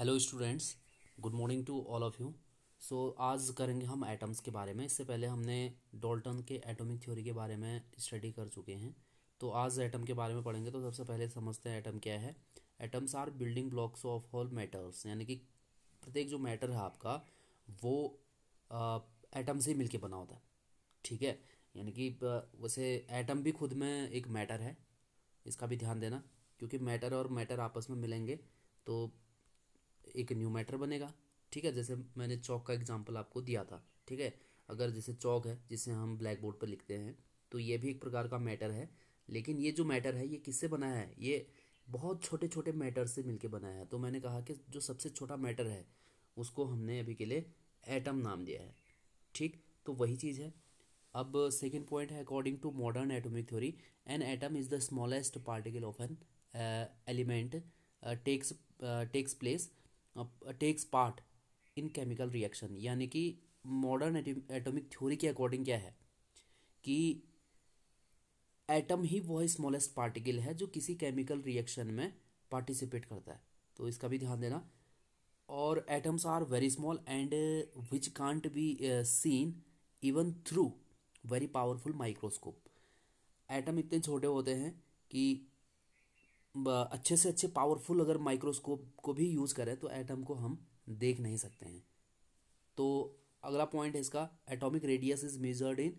hello students good morning to all of you so आज करेंगे हम एटम्स के बारे में इससे पहले हमने डॉल्टन के एटॉमिक थ्योरी के बारे में स्टडी कर चुके हैं तो आज एटम के बारे में पढ़ेंगे तो सबसे पहले समझते हैं एटम क्या है atoms are building blocks of all matters यानी कि प्रत्येक जो मैटर है आपका वो एटम से मिल के बना होता है ठीक है यानी कि वैसे एटम भी खुद में एक मैटर है इसका भी ध्यान देना क्योंकि मैटर और मैटर आपस में मिलेंगे तो एक न्यू मैटर बनेगा ठीक है जैसे मैंने चौक का एग्जाम्पल आपको दिया था ठीक है अगर जैसे चौक है जिसे हम ब्लैक बोर्ड पर लिखते हैं तो ये भी एक प्रकार का मैटर है लेकिन ये जो मैटर है ये किससे बनाया है ये बहुत छोटे छोटे मैटर से मिलके बनाया है तो मैंने कहा कि जो सबसे छोटा मैटर है उसको हमने अभी के लिए एटम नाम दिया है ठीक तो वही चीज़ है अब सेकेंड पॉइंट है according to modern atomic theory an atom is the smallest particle of an element takes takes place takes part in chemical reaction यानी कि मॉडर्न एटॉमिक थ्योरी के अकॉर्डिंग क्या है कि एटम ही वह स्मॉलेस्ट पार्टिकल है जो किसी केमिकल रिएक्शन में पार्टिसिपेट करता है तो इसका भी ध्यान देना और atoms are very small and which can't be seen even through very powerful microscope atom इतने छोटे होते हैं कि अच्छे से अच्छे पावरफुल अगर माइक्रोस्कोप को भी यूज़ करें तो एटम को हम देख नहीं सकते हैं तो अगला पॉइंट है इसका atomic radius is measured in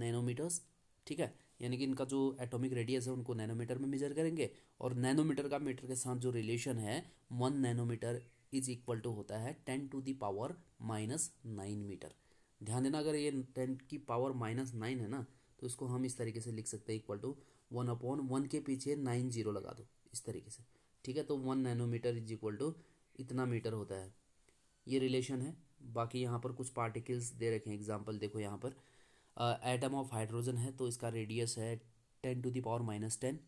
nanometres ठीक है यानी कि इनका जो एटॉमिक रेडियस है उनको नैनोमीटर में मेजर करेंगे और नैनोमीटर का मीटर के साथ जो रिलेशन है one nanometre is equal to होता है ten to the power minus nine metre ध्यान देना अगर ये टेन की पावर माइनस नाइन है ना तो इसको हम इस तरीके से लिख सकते हैं equal to one upon one के पीछे नाइन जीरो लगा दो इस तरीके से ठीक है तो one nanometre is equal to इतना मीटर होता है ये रिलेशन है बाकी यहाँ पर कुछ पार्टिकल्स दे रखे हैं एग्जाम्पल देखो यहाँ पर एटम ऑफ हाइड्रोजन है तो इसका रेडियस है ten to the power minus ten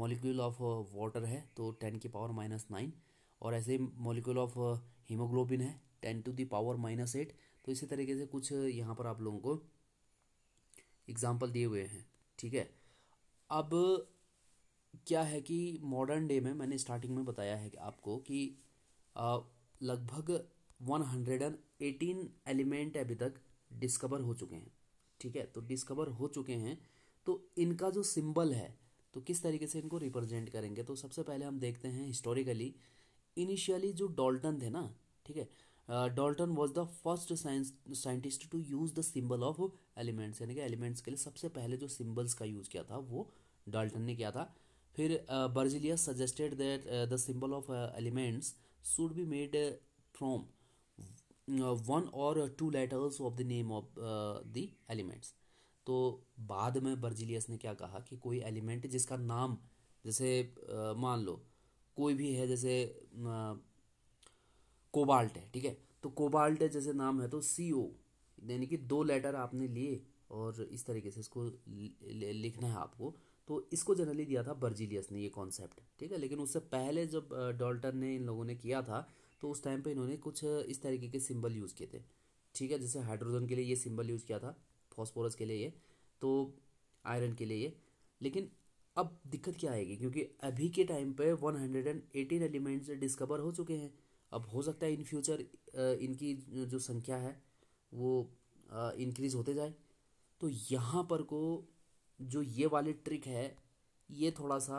molecule of water है तो टेन की पावर माइनस नाइन और ऐसे मोलिक्यूल ऑफ हीमोग्लोबिन है ten to the power minus eight तो इसी तरीके से कुछ यहाँ पर आप लोगों को एग्जाम्पल दिए हुए हैं ठीक है अब क्या है कि मॉडर्न डे में मैंने स्टार्टिंग में बताया है कि आपको कि लगभग one hundred and eighteen element अभी तक डिस्कवर हो चुके हैं ठीक है तो डिस्कवर हो चुके हैं तो इनका जो सिंबल है तो किस तरीके से इनको रिप्रेजेंट करेंगे तो सबसे पहले हम देखते हैं हिस्टोरिकली इनिशियली जो डॉल्टन थे ना ठीक है Dalton was the first scientist to use the symbol of elements यानी कि एलिमेंट्स के लिए सबसे पहले जो सिंबल्स का यूज किया था वो डॉल्टन ने किया था फिर Berzelius suggested that the symbol of elements should be made from one और two letters of the name of the elements तो बाद में बर्जिलियस ने क्या कहा कि कोई एलिमेंट जिसका नाम जैसे uh, मान लो कोई भी है जैसे uh, कोबाल्ट है ठीक है तो कोबाल्ट है जैसे नाम है तो सी ओ यानी कि दो लेटर आपने लिए और इस तरीके से इसको लिखना है आपको तो इसको जनरली दिया था बर्जिलियस ने ये कॉन्सेप्ट ठीक है लेकिन उससे पहले जब डॉल्टन ने इन लोगों ने किया था तो उस टाइम पे इन्होंने कुछ इस तरीके के सिंबल यूज़ किए थे ठीक है जैसे हाइड्रोजन के लिए ये सिंबल यूज़ किया था फॉस्फोरस के लिए ये तो आयरन के लिए ये लेकिन अब दिक्कत क्या आएगी क्योंकि अभी के टाइम पर वन एलिमेंट्स डिस्कवर हो चुके हैं अब हो सकता है इन फ्यूचर इनकी जो संख्या है वो इंक्रीज होते जाए तो यहाँ पर को जो ये वाली ट्रिक है ये थोड़ा सा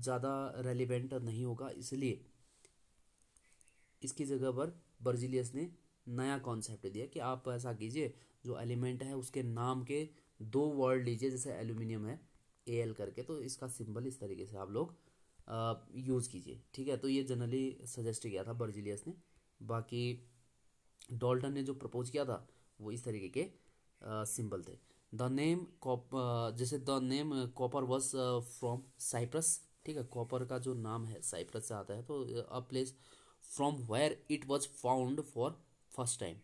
ज़्यादा रेलिवेंट नहीं होगा इसलिए इसकी जगह पर बर्जिलियस ने नया कॉन्सेप्ट दिया कि आप ऐसा कीजिए जो एलिमेंट है उसके नाम के दो वर्ड लीजिए जैसे एल्यूमिनियम है ए एल करके तो इसका सिंबल इस तरीके से आप लोग यूज़ कीजिए ठीक है तो ये जनरली सजेस्ट किया था बर्जिलियस ने बाकी डॉल्टन ने जो प्रपोज किया था वो इस तरीके के सिंबल थे द नेम कॉप जैसे the name copper was from Cyprus ठीक है कॉपर का जो नाम है साइप्रस से आता है तो a place from where it was found for first time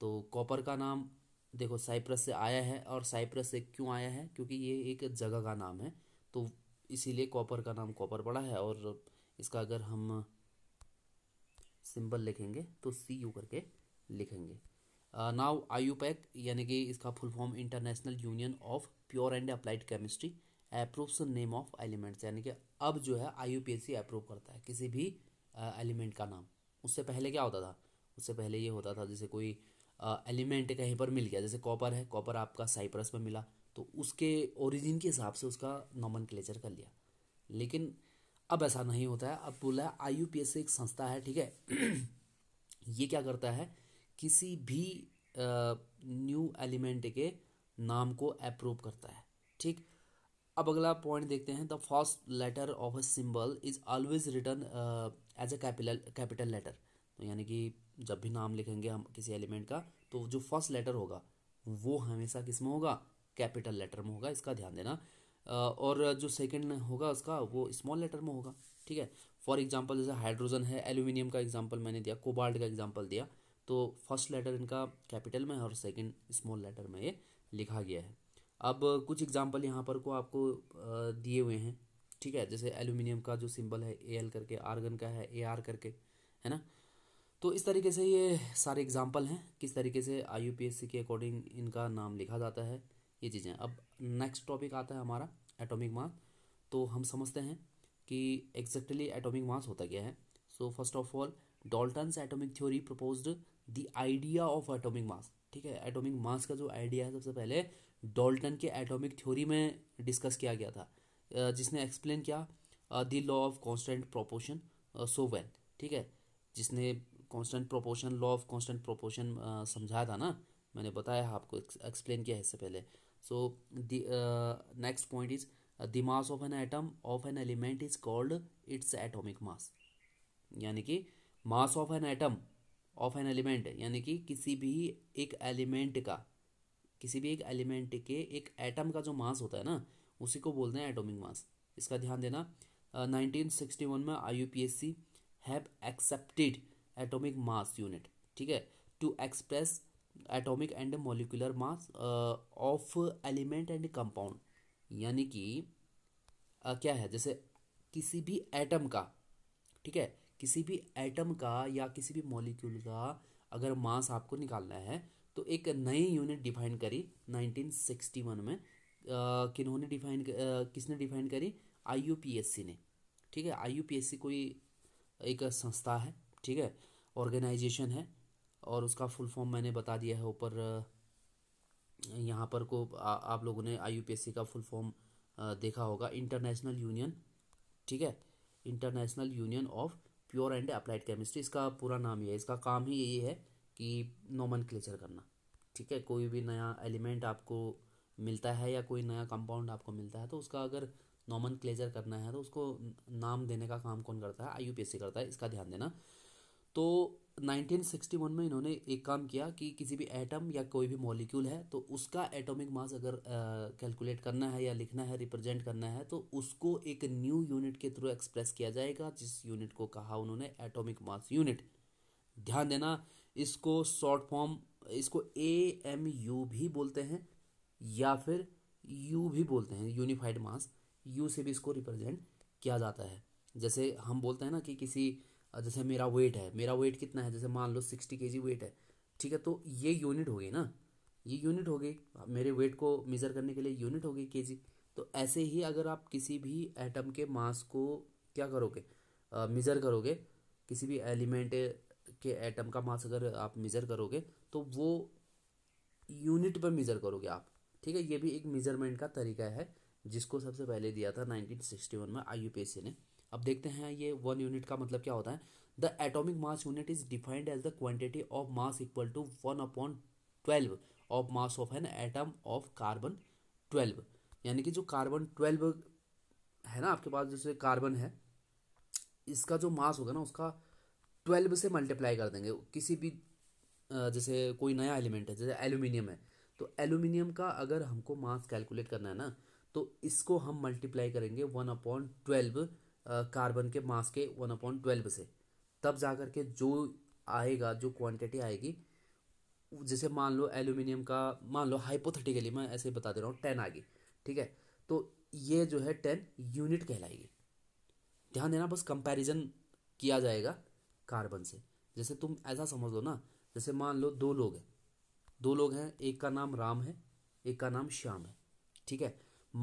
तो कॉपर का नाम देखो साइप्रस से आया है और साइप्रस से क्यों आया है क्योंकि ये एक जगह का नाम है तो इसीलिए कॉपर का नाम कॉपर पड़ा है और इसका अगर हम सिंबल लिखेंगे तो सी यू करके लिखेंगे नाव uh, पैक e यानी कि इसका full form international union of pure and applied chemistry approves name of elements यानी कि अब जो है I U P S C approve करता है किसी भी एलिमेंट uh, का नाम उससे पहले क्या होता था उससे पहले ये होता था जैसे कोई एलिमेंट uh, कहीं पर मिल गया जैसे कॉपर है कॉपर आपका साइप्रस में मिला तो उसके ओरिजिन के हिसाब से उसका नॉमन क्लेचर कर लिया लेकिन अब ऐसा नहीं होता है अब बोला है आई यू पी एस एक संस्था है ठीक है ये क्या करता है किसी भी न्यू एलिमेंट के नाम को अप्रूव करता है ठीक अब अगला पॉइंट देखते हैं the first letter of a symbol is always written as a capital capital letter तो यानी कि जब भी नाम लिखेंगे हम किसी एलिमेंट का तो जो फर्स्ट लेटर होगा वो हमेशा किस में होगा कैपिटल लेटर में होगा इसका ध्यान देना और जो सेकंड होगा उसका वो स्मॉल लेटर में होगा ठीक है फॉर एग्जांपल जैसे हाइड्रोजन है एल्यूमिनियम का एग्जांपल मैंने दिया कोबाल्ट का एग्जांपल दिया तो फर्स्ट लेटर इनका कैपिटल में और सेकंड स्मॉल लेटर में ये लिखा गया है अब कुछ एग्जांपल यहाँ पर को आपको दिए हुए हैं ठीक है जैसे एल्यूमिनियम का जो सिंबल है ए एल करके आर्गन का है ए आर करके है ना तो इस तरीके से ये सारे एग्जाम्पल हैं किस तरीके से आई के अकॉर्डिंग इनका नाम लिखा जाता है ये चीज़ें अब नेक्स्ट टॉपिक आता है हमारा एटॉमिक मास तो हम समझते हैं कि एग्जैक्टली एटॉमिक मास होता क्या है so first of all Dalton's atomic theory proposed the idea of atomic mass ठीक है एटॉमिक मास का जो आइडिया है सबसे पहले डॉल्टन के एटॉमिक थ्योरी में डिस्कस किया गया था जिसने एक्सप्लेन किया the law of constant proportion so well ठीक है जिसने constant proportion law of constant proportion समझाया था ना मैंने बताया आपको एक्सप्लेन किया है इससे पहले सो the uh, next point is uh, the mass of an atom of an element is called its यानी कि mass of an atom of an element यानी कि किसी भी एक एलिमेंट का किसी भी एक एलिमेंट के एक एटम का जो मास होता है ना उसी को बोलते हैं एटॉमिक मास इसका ध्यान देना नाइनटीन सिक्सटी वन में I U P S C have accepted atomic mass unit ठीक है to express atomic and molecular mass of element and compound यानी कि uh, क्या है जैसे किसी भी एटम का ठीक है किसी भी एटम का या किसी भी मॉलिक्यूल का अगर मास आपको निकालना है तो एक नई यूनिट डिफाइन करी 1961 में uh, किन्होंने डिफाइन uh, किसने डिफाइन करी आई ने ठीक है आई कोई एक संस्था है ठीक है ऑर्गेनाइजेशन है और उसका फुल फॉर्म मैंने बता दिया है ऊपर यहाँ पर को आ, आप लोगों ने आई का फुल फॉर्म देखा होगा इंटरनेशनल यूनियन ठीक है international union of pure and applied chemistry इसका पूरा नाम ही है इसका काम ही यही है कि नोमन करना ठीक है कोई भी नया एलिमेंट आपको मिलता है या कोई नया कंपाउंड आपको मिलता है तो उसका अगर नॉमन करना है तो उसको नाम देने का काम कौन करता है आई करता है इसका ध्यान देना तो 1961 में इन्होंने एक काम किया कि किसी भी एटम या कोई भी मॉलिक्यूल है तो उसका एटॉमिक मास अगर कैलकुलेट करना है या लिखना है रिप्रेजेंट करना है तो उसको एक न्यू यूनिट के थ्रू एक्सप्रेस किया जाएगा जिस यूनिट को कहा उन्होंने एटॉमिक मास यूनिट ध्यान देना इसको शॉर्ट फॉर्म इसको ए एम यू भी बोलते हैं या फिर यू भी बोलते हैं यूनिफाइड मास यू से भी इसको रिप्रेजेंट किया जाता है जैसे हम बोलते हैं ना कि किसी जैसे मेरा वेट है मेरा वेट कितना है जैसे मान लो सिक्सटी के वेट है ठीक है तो ये यूनिट हो गई ना ये यूनिट हो गई मेरे वेट को मेज़र करने के लिए यूनिट हो गई के तो ऐसे ही अगर आप किसी भी एटम के मास को क्या करोगे मेज़र करोगे किसी भी एलिमेंट के एटम का मास अगर आप मेज़र करोगे तो वो यूनिट पर मेज़र करोगे आप ठीक है ये भी एक मेज़रमेंट का तरीका है जिसको सबसे पहले दिया था 1961 में आई ने अब देखते हैं ये वन यूनिट का मतलब क्या होता है the atomic mass unit is defined as the quantity of mass equal to one upon twelve of mass of an atom of carbon twelve यानी कि जो कार्बन ट्वेल्व है ना आपके पास जैसे कार्बन है इसका जो मास होगा ना उसका ट्वेल्व से मल्टीप्लाई कर देंगे किसी भी जैसे कोई नया एलिमेंट है जैसे एल्यूमिनियम है तो एल्यूमिनियम का अगर हमको मास कैलकुलेट करना है ना तो इसको हम मल्टीप्लाई करेंगे वन अपॉन ट्वेल्व कार्बन के मास के वन अपॉइंट ट्वेल्व से तब जा कर के जो आएगा जो क्वांटिटी आएगी जैसे मान लो एल्यूमिनियम का मान लो हाइपोथेटिकली मैं ऐसे बता दे रहा हूँ टेन आ गई ठीक है तो ये जो है टेन यूनिट कहलाएगी ध्यान देना बस कंपैरिजन किया जाएगा कार्बन से जैसे तुम ऐसा समझ लो ना जैसे मान लो दो लोग हैं दो लोग हैं एक का नाम राम है एक का नाम श्याम है ठीक है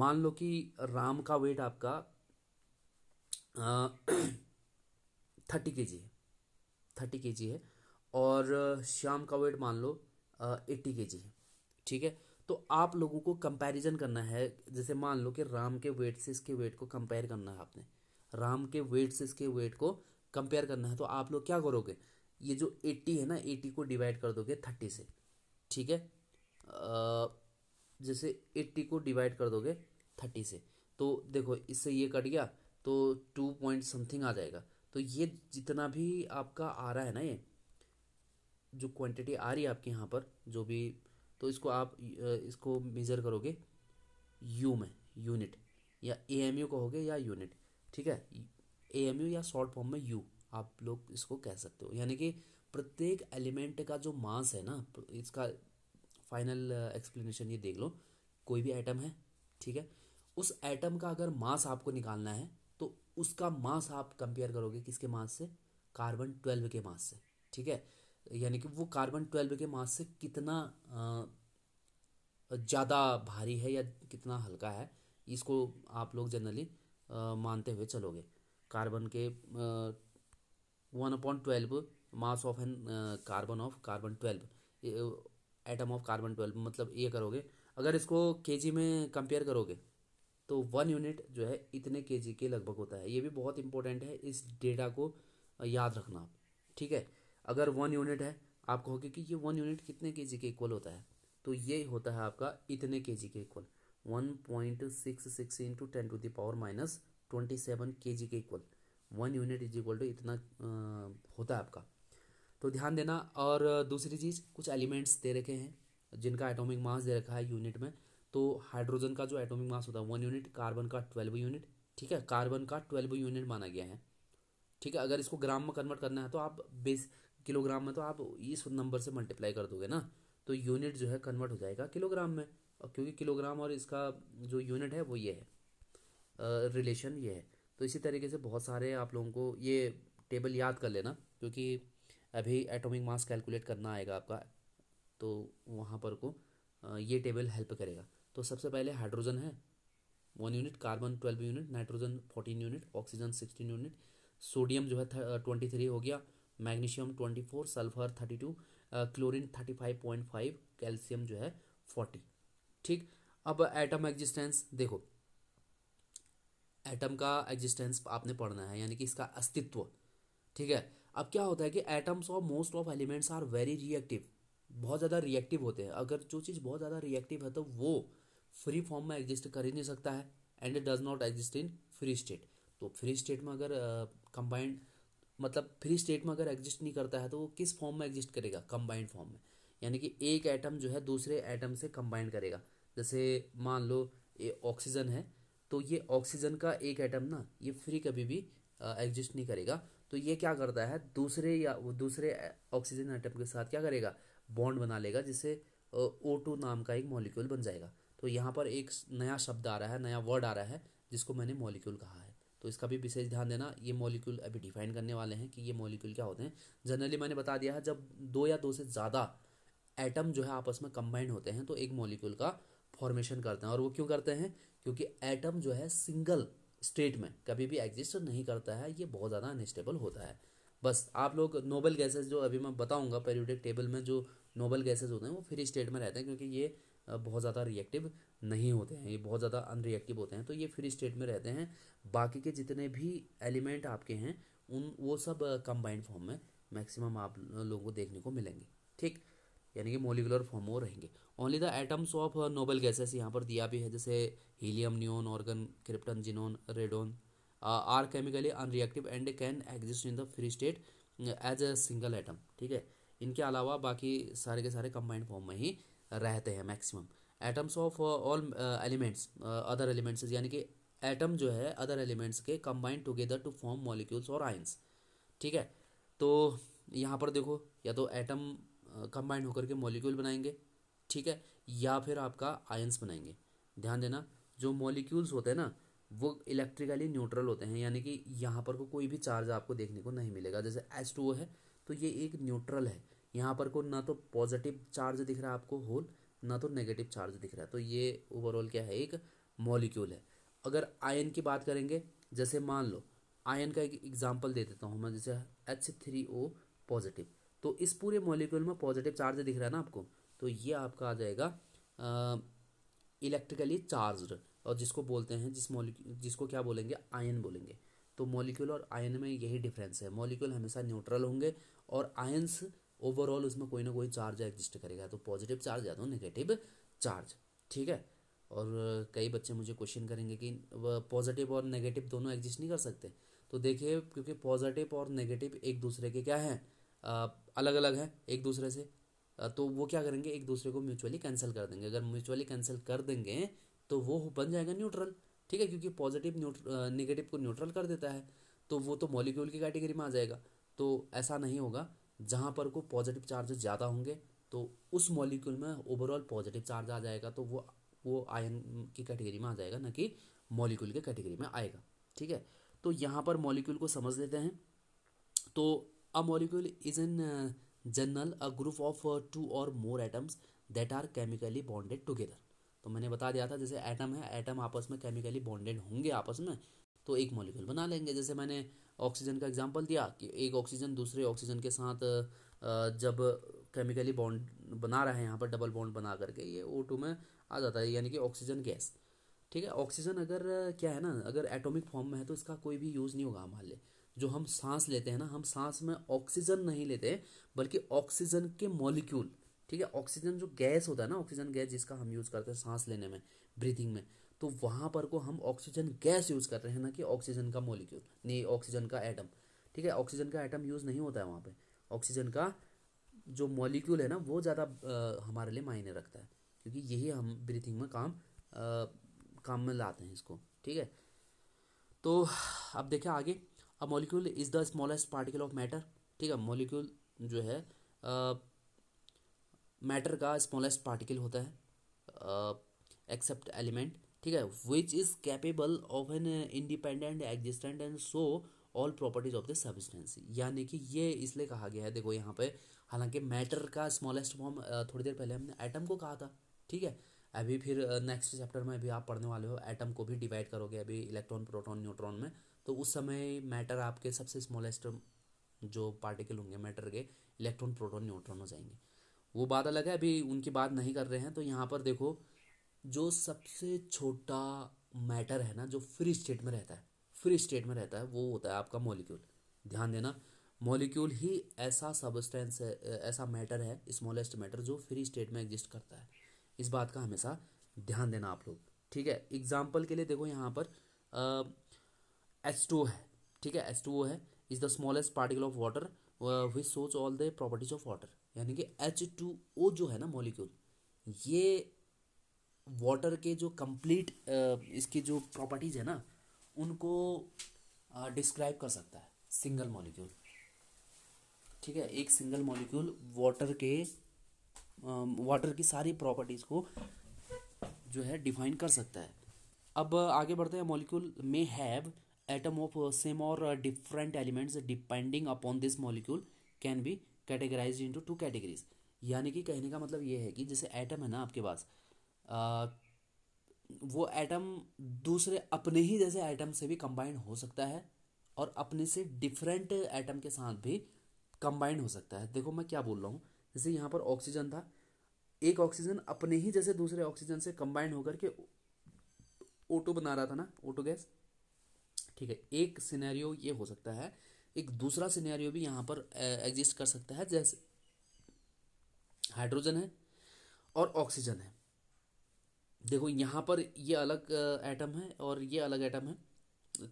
मान लो कि राम का वेट आपका थर्टी के जी है थर्टी के जी है और श्याम का वेट मान लो एट्टी के जी है ठीक है तो आप लोगों को कंपैरिजन करना है जैसे मान लो कि राम के वेट से इसके वेट को कंपेयर करना है आपने राम के वेट से इसके वेट को कंपेयर करना है तो आप लोग क्या करोगे ये जो एट्टी है ना एट्टी को डिवाइड कर दोगे थर्टी से ठीक है जैसे एट्टी को डिवाइड कर दोगे थर्टी से तो देखो इससे ये कट गया तो टू पॉइंट समथिंग आ जाएगा तो ये जितना भी आपका आ रहा है ना ये जो क्वांटिटी आ रही है आपके यहाँ पर जो भी तो इसको आप इसको मेज़र करोगे यू में यूनिट या ए एम यू कहोगे या यूनिट ठीक है ए एम यू या शॉर्ट फॉर्म में यू आप लोग इसको कह सकते हो यानी कि प्रत्येक एलिमेंट का जो मास है ना इसका फाइनल एक्सप्लेनेशन ये देख लो कोई भी आइटम है ठीक है उस एटम का अगर मास आपको निकालना है उसका मास आप कंपेयर करोगे किसके मास से कार्बन ट्वेल्व के मास से ठीक है यानी कि वो कार्बन ट्वेल्व के मास से कितना ज़्यादा भारी है या कितना हल्का है इसको आप लोग जनरली मानते हुए चलोगे कार्बन के one upon twelve mass of an carbon of carbon twelve atom of carbon twelve मतलब ये करोगे अगर इसको केजी में कंपेयर करोगे तो वन यूनिट जो है इतने के के लगभग होता है ये भी बहुत इंपॉर्टेंट है इस डेटा को याद रखना ठीक है अगर वन यूनिट है आप कहोगे कि ये वन यूनिट कितने के के इक्वल होता है तो ये होता है आपका इतने के के equal one point six six into ten to the power minus twenty seven K G के equal one unit is equal to इतना आ, होता है आपका तो ध्यान देना और दूसरी चीज़ कुछ एलिमेंट्स दे रखे हैं जिनका एटॉमिक मास दे रखा है यूनिट में तो हाइड्रोजन का जो एटॉमिक मास होता है वन यूनिट कार्बन का ट्वेल्व यूनिट ठीक है कार्बन का ट्वेल्व यूनिट माना गया है ठीक है अगर इसको ग्राम में कन्वर्ट करना है तो आप बेस किलोग्राम में तो आप इस नंबर से मल्टीप्लाई कर दोगे ना तो यूनिट जो है कन्वर्ट हो जाएगा किलोग्राम में और क्योंकि किलोग्राम और इसका जो यूनिट है वो ये है रिलेशन ये है तो इसी तरीके से बहुत सारे आप लोगों को ये टेबल याद कर लेना क्योंकि अभी एटॉमिक मास कैलकुलेट करना आएगा आपका तो वहाँ पर को ये टेबल हेल्प करेगा तो सबसे पहले हाइड्रोजन है one unit carbon twelve unit nitrogen fourteen unit oxygen sixteen unit sodium जो है ट्वेंटी थ्री uh, हो गया magnesium twenty four sulphur thirty two chlorine thirty five point five calcium जो है फोर्टी ठीक अब एटम एग्जिस्टेंस देखो एटम का एग्जिस्टेंस आपने पढ़ना है यानी कि इसका अस्तित्व ठीक है अब क्या होता है कि एटम्स और most of elements are very reactive बहुत ज़्यादा रिएक्टिव होते हैं अगर जो चीज़ बहुत ज़्यादा रिएक्टिव है तो वो फ्री फॉर्म में एग्जिस्ट कर ही नहीं सकता है and it does not exist in free state तो फ्री स्टेट में अगर कंबाइंड uh, मतलब फ्री स्टेट में अगर एग्जिस्ट नहीं करता है तो वो किस फॉर्म में एग्जिस्ट करेगा कंबाइंड फॉर्म में यानी कि एक एटम जो है दूसरे एटम से कंबाइंड करेगा जैसे मान लो ये ऑक्सीजन है तो ये ऑक्सीजन का एक एटम ना ये फ्री कभी भी एग्जिस्ट नहीं करेगा तो ये क्या करता है दूसरे या वो दूसरे ऑक्सीजन एटम के साथ क्या करेगा बॉन्ड बना लेगा जिससे ओ टू नाम का एक मॉलिक्यूल बन जाएगा तो यहाँ पर एक नया शब्द आ रहा है नया वर्ड आ रहा है जिसको मैंने मॉलिक्यूल कहा है तो इसका भी विशेष ध्यान देना ये मॉलिक्यूल अभी डिफाइन करने वाले हैं कि ये मॉलिक्यूल क्या होते हैं जनरली मैंने बता दिया है जब दो या दो से ज़्यादा एटम जो है आपस में कंबाइंड होते हैं तो एक मॉलिक्यूल का फॉर्मेशन करते हैं और वो क्यों करते हैं क्योंकि एटम जो है सिंगल स्टेट में कभी भी एग्जिस्ट नहीं करता है ये बहुत ज़्यादा अनस्टेबल होता है बस आप लोग नोबल गैसेज जो अभी मैं बताऊंगा पेरियोडिक टेबल में जो नोबल गैसेज होते हैं वो फ्री स्टेट में रहते हैं क्योंकि ये बहुत ज़्यादा रिएक्टिव नहीं होते हैं ये बहुत ज़्यादा अनरिएक्टिव होते हैं तो ये फ्री स्टेट में रहते हैं बाकी के जितने भी एलिमेंट आपके हैं उन वो सब कंबाइंड फॉर्म में मैक्सिमम आप लोगों को देखने को मिलेंगे ठीक यानी कि मोलिकुलर फॉर्म वो रहेंगे only the atoms of noble gases यहाँ पर दिया भी है जैसे helium neon argon krypton xenon radon are chemically unreactive and can exist in the free state as a single atom ठीक है इनके अलावा बाकी सारे के सारे कंबाइंड फॉर्म में ही रहते हैं maximum atoms of all elements other elements यानी कि एटम जो है अदर एलिमेंट्स के combined together to form molecules और आइंस ठीक है तो यहाँ पर देखो या तो एटम कंबाइंड uh, होकर के मॉलिक्यूल बनाएंगे ठीक है या फिर आपका आयंस बनाएंगे ध्यान देना जो मॉलिक्यूल्स होते हैं ना वो इलेक्ट्रिकली न्यूट्रल होते हैं यानी कि यहाँ पर को कोई भी चार्ज आपको देखने को नहीं मिलेगा जैसे एच टू ओ है तो ये एक न्यूट्रल है यहाँ पर को ना तो पॉजिटिव चार्ज दिख रहा है आपको होल ना तो नेगेटिव चार्ज दिख रहा है तो ये ओवरऑल क्या है एक मॉलिक्यूल है अगर आयन की बात करेंगे जैसे मान लो आयन का एक एग्जाम्पल दे देता हूँ मैं जैसे एच थ्री ओ पॉजिटिव तो इस पूरे मॉलिक्यूल में पॉजिटिव चार्ज दिख रहा है ना आपको तो ये आपका आ जाएगा इलेक्ट्रिकली चार्ज्ड और जिसको बोलते हैं जिस मॉलिक्यूल जिसको क्या बोलेंगे आयन बोलेंगे तो मॉलिक्यूल और आयन में यही डिफरेंस है मॉलिक्यूल हमेशा न्यूट्रल होंगे और आयन्स ओवरऑल उसमें कोई ना कोई चार्ज एग्जिस्ट करेगा तो पॉजिटिव चार्ज या तो नेगेटिव चार्ज ठीक है और कई बच्चे मुझे क्वेश्चन करेंगे कि पॉजिटिव और नेगेटिव दोनों एग्जिस्ट नहीं कर सकते तो देखिए क्योंकि पॉजिटिव और नेगेटिव एक दूसरे के क्या हैं अलग अलग हैं एक दूसरे से तो वो क्या करेंगे एक दूसरे को म्यूचुअली कैंसिल कर देंगे अगर म्यूचुअली कैंसिल कर देंगे तो वो बन जाएगा न्यूट्रल ठीक है क्योंकि पॉजिटिव नेगेटिव को न्यूट्रल कर देता है तो वो तो मॉलिक्यूल की कैटेगरी में आ जाएगा तो ऐसा नहीं होगा जहाँ पर को पॉजिटिव चार्जेस ज़्यादा होंगे तो उस मॉलिक्यूल में ओवरऑल पॉजिटिव चार्ज आ जाएगा तो वो वो आयन की कैटेगरी में आ जाएगा ना कि मॉलिक्यूल के कैटेगरी में आएगा ठीक है तो यहाँ पर मॉलिक्यूल को समझ लेते हैं तो a molecule is an general a group of two or more atoms that are chemically bonded together तो मैंने बता दिया था जैसे एटम है एटम आपस में केमिकली बॉन्डेड होंगे आपस में तो एक मॉलिक्यूल बना लेंगे जैसे मैंने ऑक्सीजन का एग्जाम्पल दिया कि एक ऑक्सीजन दूसरे ऑक्सीजन के साथ जब केमिकली बॉन्ड बना रहा है यहाँ पर डबल बॉन्ड बना करके ये ओ टू में आ जाता है यानी कि ऑक्सीजन गैस ठीक है ऑक्सीजन अगर क्या है ना अगर एटॉमिक फॉर्म में है तो इसका कोई भी यूज़ नहीं होगा हमारे लिए जो हम सांस लेते हैं ना हम सांस में ऑक्सीजन नहीं लेते बल्कि ऑक्सीजन के मॉलिक्यूल ठीक है ऑक्सीजन जो गैस होता है ना ऑक्सीजन गैस जिसका हम यूज़ करते हैं सांस लेने में ब्रीथिंग में तो वहाँ पर को हम ऑक्सीजन गैस यूज़ कर रहे हैं ना कि ऑक्सीजन का मोलिक्यूल नहीं ऑक्सीजन का एटम ठीक है ऑक्सीजन का एटम यूज़ नहीं होता है वहाँ पे ऑक्सीजन का जो मॉलिक्यूल है ना वो ज़्यादा हमारे लिए मायने रखता है क्योंकि यही हम ब्रीथिंग में काम आ, काम में लाते हैं इसको ठीक है तो अब देखें आगे a molecule is the smallest particle of matter ठीक है मॉलिक्यूल जो है मैटर का स्मॉलेस्ट पार्टिकल होता है एक्सेप्ट एलिमेंट ठीक है which is capable of an independent existent and so all properties of the substance यानी कि ये इसलिए कहा गया है देखो यहाँ पे हालांकि मैटर का स्मॉलेस्ट फॉर्म uh, थोड़ी देर पहले हमने एटम को कहा था ठीक है अभी फिर नेक्स्ट uh, चैप्टर में भी आप पढ़ने वाले हो एटम को भी डिवाइड करोगे अभी इलेक्ट्रॉन प्रोटॉन न्यूट्रॉन में तो उस समय मैटर आपके सबसे स्मॉलेस्ट um, जो पार्टिकल होंगे मैटर के इलेक्ट्रॉन प्रोटॉन न्यूट्रॉन हो जाएंगे वो बात अलग है अभी उनकी बात नहीं कर रहे हैं तो यहाँ पर देखो जो सबसे छोटा मैटर है ना जो फ्री स्टेट में रहता है फ्री स्टेट में रहता है वो होता है आपका मॉलिक्यूल ध्यान देना मॉलिक्यूल ही ऐसा सबस्टेंस है ऐसा मैटर है स्मॉलेस्ट मैटर जो फ्री स्टेट में एग्जिस्ट करता है इस बात का हमेशा ध्यान देना आप लोग ठीक है एग्जाम्पल के लिए देखो यहाँ पर एच टू है ठीक है एच टू है is the smallest particle of water which shows all the properties of water यानी कि एच टू ओ जो है ना मॉलिक्यूल ये वाटर के जो कंप्लीट इसकी जो प्रॉपर्टीज़ है ना उनको डिस्क्राइब कर सकता है सिंगल मॉलिक्यूल ठीक है एक सिंगल मॉलिक्यूल वाटर के वाटर की सारी प्रॉपर्टीज़ को जो है डिफाइन कर सकता है अब आगे बढ़ते हैं molecule may have atom of same or different elements depending upon this molecule can be categorise into two categories यानी कि कहने का मतलब ये है कि जैसे एटम है ना आपके पास वो एटम दूसरे अपने ही जैसे एटम से भी कंबाइंड हो सकता है और अपने से डिफरेंट एटम के साथ भी कंबाइंड हो सकता है देखो मैं क्या बोल रहा हूँ जैसे यहाँ पर ऑक्सीजन था एक ऑक्सीजन अपने ही जैसे दूसरे ऑक्सीजन से कंबाइंड होकर के ओटो बना रहा था ना ओटो गैस ठीक है एक सिनेरियो ये हो सकता है एक दूसरा सिनेरियो भी यहाँ पर एग्जिस्ट कर सकता है जैसे हाइड्रोजन है और ऑक्सीजन है देखो यहाँ पर ये अलग एटम है और ये अलग एटम है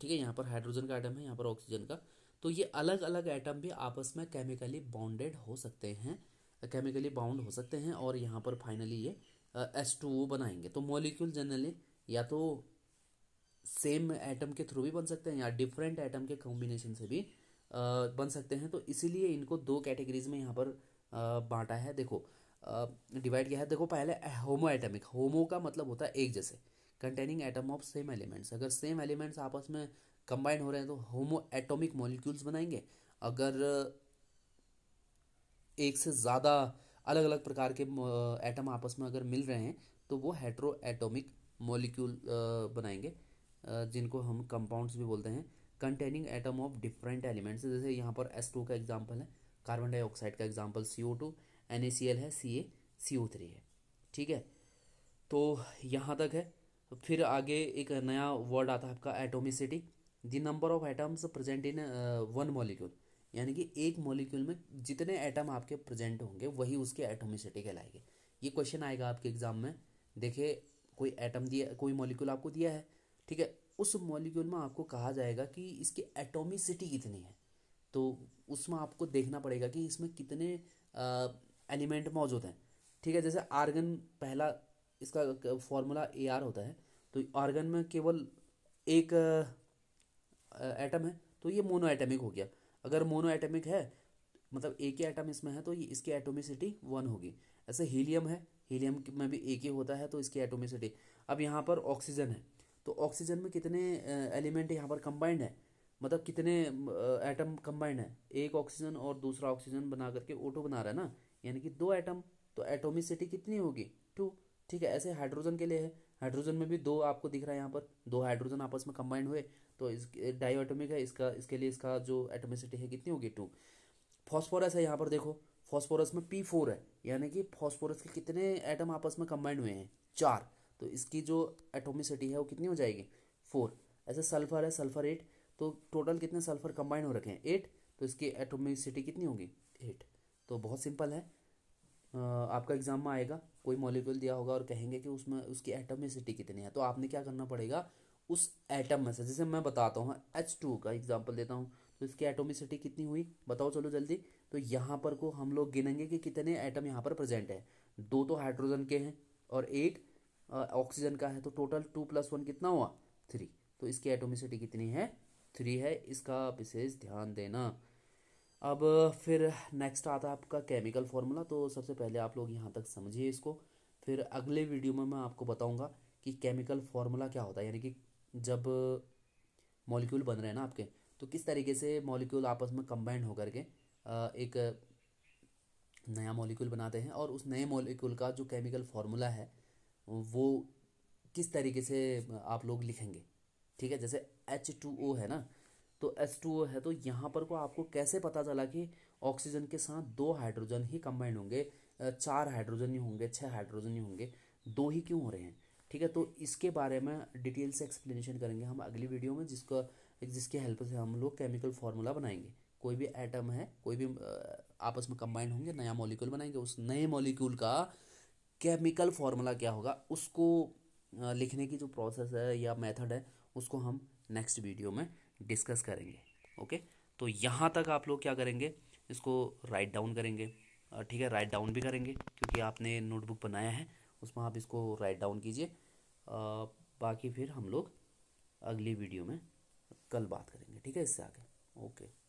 ठीक है यहाँ पर हाइड्रोजन का एटम है यहाँ पर ऑक्सीजन का तो ये अलग अलग एटम भी आपस में केमिकली बाउंडेड हो सकते हैं केमिकली बाउंड हो सकते हैं और यहाँ पर फाइनली ये एस टू ओ बनाएंगे तो मॉलिक्यूल जनरली या तो सेम एटम के थ्रू भी बन सकते हैं या डिफरेंट एटम के कॉम्बिनेशन से भी आ, बन सकते हैं तो इसीलिए इनको दो कैटेगरीज में यहाँ पर बांटा है देखो डिवाइड किया है देखो पहले होमो एटमिक होमो का मतलब होता है एक जैसे containing atom of same elements अगर सेम एलिमेंट्स आपस में कंबाइन हो रहे हैं तो होमो एटोमिक मॉलिक्यूल्स बनाएंगे अगर एक से ज़्यादा अलग अलग प्रकार के एटम आपस में अगर मिल रहे हैं तो वो हेट्रो एटोमिक मॉलिक्यूल बनाएंगे जिनको हम कंपाउंड्स भी बोलते हैं containing atom of different elements जैसे यहाँ पर एस टू का एग्जाम्पल है कार्बन डाइऑक्साइड का example C O two N है सी ए सी ओ थ्री है ठीक है तो यहाँ तक है फिर आगे एक नया वर्ड आता है आपका atomicity the number of atoms present in one molecule यानी कि एक मॉलिक्यूल में जितने एटम आपके प्रेजेंट होंगे वही उसके एटोमिसिटी कहलाएगी ये क्वेश्चन आएगा आपके एग्जाम में देखिए कोई एटम दिया कोई मॉलिक्यूल आपको दिया है ठीक है उस मॉलिक्यूल में आपको कहा जाएगा कि इसकी एटोमिसिटी कितनी है तो उसमें आपको देखना पड़ेगा कि इसमें कितने uh, एलिमेंट मौजूद हैं ठीक है जैसे आर्गन पहला इसका फॉर्मूला ए आर होता है तो आर्गन में केवल एक एटम है तो ये मोनो एटमिक हो गया अगर मोनो एटमिक है मतलब एक ही एटम इसमें है तो ये इसकी एटोमिसिटी वन होगी ऐसे हीलियम है हीलियम में भी एक ही होता है तो इसकी एटोमिसिटी अब यहाँ पर ऑक्सीजन है तो ऑक्सीजन में कितने एलिमेंट यहाँ पर कंबाइंड है मतलब कितने एटम कंबाइंड है एक ऑक्सीजन और दूसरा ऑक्सीजन बना करके ओटो बना रहा है ना यानी कि दो एटम तो एटोमिसिटी कितनी होगी टू ठीक है ऐसे हाइड्रोजन के लिए है हाइड्रोजन में भी दो आपको दिख रहा है यहाँ पर दो हाइड्रोजन आपस में कंबाइन हुए तो इस डाइओटोमिक है इसका इसके लिए इसका जो एटोमिसिटी है कितनी होगी टू फॉस्फोरस है यहाँ पर देखो फॉस्फोरस में पी फोर है यानी कि फॉस्फोरस के कितने एटम आपस में कंबाइंड हुए हैं चार तो इसकी जो एटोमिसिटी है वो कितनी हो जाएगी फोर ऐसे सल्फर है सल्फर एट तो टोटल कितने सल्फर कंबाइंड हो रखे हैं एट तो इसकी एटोमिसिटी कितनी होगी एट तो बहुत सिंपल है आपका एग्ज़ाम में आएगा कोई मॉलिक्यूल दिया होगा और कहेंगे कि उसमें उसकी एटमिसिटी कितनी है तो आपने क्या करना पड़ेगा उस एटम में से जैसे मैं बताता हूँ एच टू का एग्जाम्पल देता हूँ तो इसकी एटोमिसिटी कितनी हुई बताओ चलो जल्दी तो यहाँ पर को हम लोग गिनेंगे कि कितने एटम यहाँ पर प्रेजेंट है दो तो हाइड्रोजन के हैं और एक ऑक्सीजन का है तो टोटल टू प्लस वन कितना हुआ थ्री तो इसकी एटोमिसिटी कितनी है थ्री है इसका विशेष ध्यान देना अब फिर नेक्स्ट आता है आपका केमिकल फॉर्मूला तो सबसे पहले आप लोग यहाँ तक समझिए इसको फिर अगले वीडियो में मैं आपको बताऊँगा कि केमिकल फार्मूला क्या होता है यानी कि जब मॉलिक्यूल बन रहे हैं ना आपके तो किस तरीके से मॉलिक्यूल आपस में कंबाइंड होकर के एक नया मॉलिक्यूल बनाते हैं और उस नए मॉलिक्यूल का जो केमिकल फार्मूला है वो किस तरीके से आप लोग लिखेंगे ठीक है जैसे एच टू ओ है ना तो एस टू ओ है तो यहाँ पर को आपको कैसे पता चला कि ऑक्सीजन के साथ दो हाइड्रोजन ही कंबाइंड होंगे चार हाइड्रोजन ही होंगे छः हाइड्रोजन ही होंगे दो ही क्यों हो रहे हैं ठीक है तो इसके बारे में डिटेल से एक्सप्लेनेशन करेंगे हम अगली वीडियो में जिसको जिसके हेल्प से हम लोग केमिकल फार्मूला बनाएंगे कोई भी एटम है कोई भी आपस में कंबाइंड होंगे नया मॉलिक्यूल बनाएंगे उस नए मॉलिक्यूल का केमिकल फार्मूला क्या होगा उसको लिखने की जो प्रोसेस है या मेथड है उसको हम नेक्स्ट वीडियो में डिस्कस करेंगे ओके तो यहाँ तक आप लोग क्या करेंगे इसको राइट डाउन करेंगे ठीक है राइट डाउन भी करेंगे क्योंकि आपने नोटबुक बनाया है उसमें आप इसको राइट डाउन कीजिए बाकी फिर हम लोग अगली वीडियो में कल बात करेंगे ठीक है इससे आगे ओके